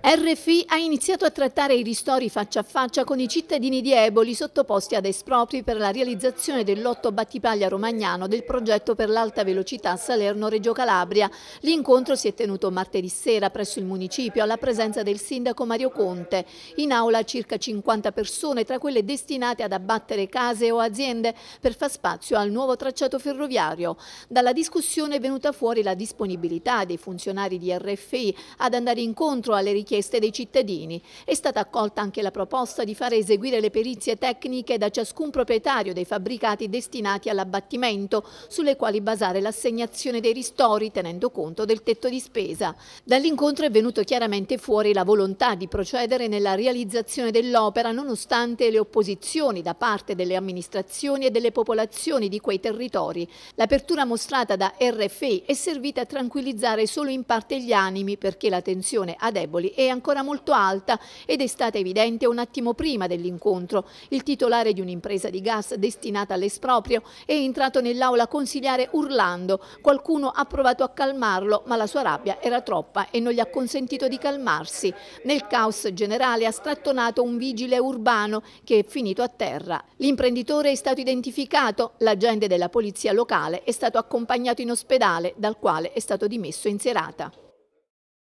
RFI ha iniziato a trattare i ristori faccia a faccia con i cittadini di Eboli sottoposti ad espropri per la realizzazione del lotto Battipaglia Romagnano del progetto per l'alta velocità Salerno-Reggio Calabria. L'incontro si è tenuto martedì sera presso il municipio alla presenza del sindaco Mario Conte. In aula circa 50 persone, tra quelle destinate ad abbattere case o aziende per far spazio al nuovo tracciato ferroviario. Dalla discussione è venuta fuori la disponibilità dei funzionari di RFI ad andare incontro alle richieste richieste dei cittadini. È stata accolta anche la proposta di fare eseguire le perizie tecniche da ciascun proprietario dei fabbricati destinati all'abbattimento, sulle quali basare l'assegnazione dei ristori tenendo conto del tetto di spesa. Dall'incontro è venuto chiaramente fuori la volontà di procedere nella realizzazione dell'opera nonostante le opposizioni da parte delle amministrazioni e delle popolazioni di quei territori. L'apertura mostrata da RFI è servita a tranquillizzare solo in parte gli animi perché la tensione a Deboli è ancora molto alta ed è stata evidente un attimo prima dell'incontro. Il titolare di un'impresa di gas destinata all'esproprio è entrato nell'aula consigliare urlando. Qualcuno ha provato a calmarlo, ma la sua rabbia era troppa e non gli ha consentito di calmarsi. Nel caos generale ha strattonato un vigile urbano che è finito a terra. L'imprenditore è stato identificato, l'agente della polizia locale è stato accompagnato in ospedale dal quale è stato dimesso in serata.